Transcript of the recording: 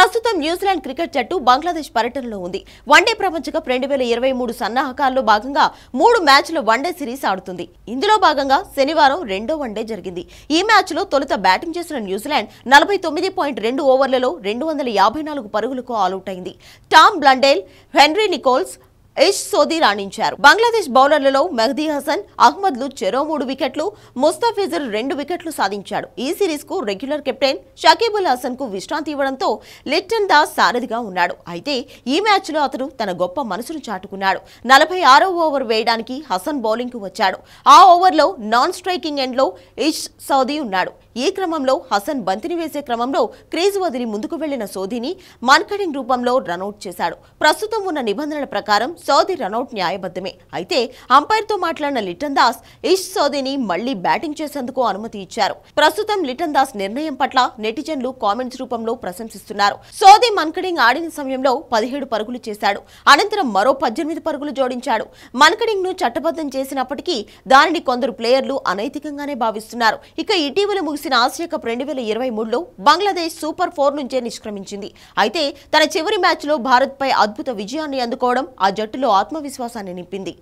ప్రస్తుతం New Zealand cricket జట్టు బంగ్లాదేశ్ పర్యటనలో ఉంది వన్డే ప్రపంచ కప్ రెండు వేల ఇరవై మూడు సన్నాహకాల్లో భాగంగా మూడు మ్యాచ్ల వన్డే సిరీస్ ఆడుతుంది ఇందులో భాగంగా శనివారం రెండో వన్డే జరిగింది ఈ మ్యాచ్లో తొలుత బ్యాటింగ్ చేసిన న్యూజిలాండ్ నలభై తొమ్మిది పాయింట్ రెండు ఓవర్లలో రెండు వందల యాభై నాలుగు పరుగులకు ఆలౌట్ అయింది Tom Blundell Henry Nicholls Ish Sodhi రాణించారు బంగ్లాదేశ్ బౌలర్లలో మెహదీ హసన్ అహ్మద్లు చెరో మూడు వికెట్లు ముస్తాఫిజర్ రెండు వికెట్లు సాధించాడు ఈ సిరీస్ కు రెగ్యులర్ కెప్టెన్ షకీబుల్ హసన్ కు విశ్రాంతి ఇవ్వడంతో లిట్టన్ దాస్ సారథిగా ఉన్నాడు అయితే ఈ మ్యాచ్ లో అతను తన గొప్ప మనసును చాటుకున్నాడు నలభై ఆరో ఓవర్ వేయడానికి హసన్ బౌలింగ్ కు వచ్చాడు ఆ ఓవర్లో నాన్ స్ట్రైకింగ్ ఎండ్లో ఇష్ సౌదీ ఉన్నాడు ఈ క్రమంలో హసన్ బంతిని వేసే క్రమంలో క్రీజ్ వదిలి ముందుకు వెళ్లిన సోధిని మన్కడింగ్ రూపంలో రనౌట్ చేశాడు ప్రస్తుతం ఉన్న నిబంధనల ప్రకారం సోధి రనౌట్ న్యాయబద్ధమే అయితే అంపైర్తో మాట్లాడిన లిటన్ దాస్ ఇష్ సోధిని మళ్లీ బ్యాటింగ్ చేసేందుకు అనుమతి ఇచ్చారు ప్రస్తుతం లిటన్ దాస్ నిర్ణయం పట్ల నెటిజన్లు కామెంట్స్ రూపంలో ప్రశంసిస్తున్నారు సోధి మన్కడింగ్ ఆడిన సమయంలో పదిహేడు పరుగులు చేశాడు అనంతరం మరో పద్దెనిమిది పరుగులు జోడించాడు మన్కడింగ్ ను చట్టబద్ధం చేసినప్పటికీ దానిని కొందరు ప్లేయర్లు అనైతికంగానే భావిస్తున్నారు ఇక ఇటీవల ముగిసిన ముగిసిన ఆసియా కప్ రెండు వేల ఇరవై మూడులో బంగ్లాదేశ్ సూపర్ ఫోర్ నుంచే నిష్క్రమించింది అయితే తన చివరి మ్యాచ్లో భారత్పై అద్భుత విజయాన్ని అందుకోవడం ఆ జట్టులో ఆత్మవిశ్వాసాన్ని నింపింది